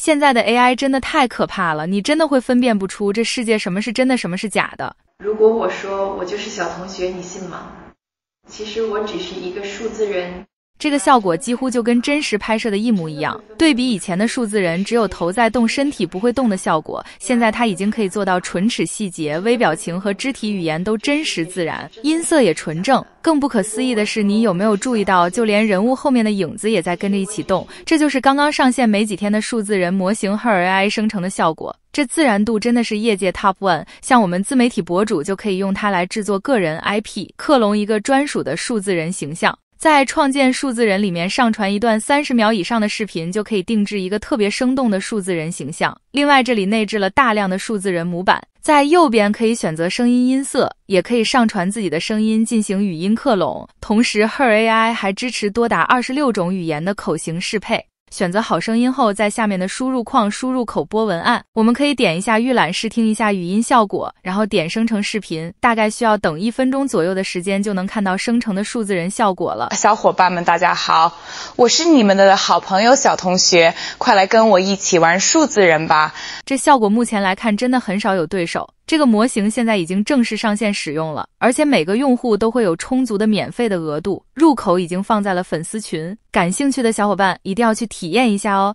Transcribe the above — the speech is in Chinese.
现在的 AI 真的太可怕了，你真的会分辨不出这世界什么是真的，什么是假的。如果我说我就是小同学，你信吗？其实我只是一个数字人。这个效果几乎就跟真实拍摄的一模一样。对比以前的数字人，只有头在动，身体不会动的效果，现在他已经可以做到唇齿细节、微表情和肢体语言都真实自然，音色也纯正。更不可思议的是，你有没有注意到，就连人物后面的影子也在跟着一起动？这就是刚刚上线没几天的数字人模型，Her AI 生成的效果。这自然度真的是业界 top one。像我们自媒体博主，就可以用它来制作个人 IP，克隆一个专属的数字人形象。在创建数字人里面，上传一段三十秒以上的视频，就可以定制一个特别生动的数字人形象。另外，这里内置了大量的数字人模板，在右边可以选择声音音色，也可以上传自己的声音进行语音克隆。同时，Her AI 还支持多达二十六种语言的口型适配。选择好声音后，在下面的输入框输入口播文案，我们可以点一下预览，试听一下语音效果，然后点生成视频，大概需要等一分钟左右的时间就能看到生成的数字人效果了。小伙伴们，大家好，我是你们的好朋友小同学，快来跟我一起玩数字人吧！这效果目前来看，真的很少有对手。这个模型现在已经正式上线使用了，而且每个用户都会有充足的免费的额度。入口已经放在了粉丝群，感兴趣的小伙伴一定要去体验一下哦。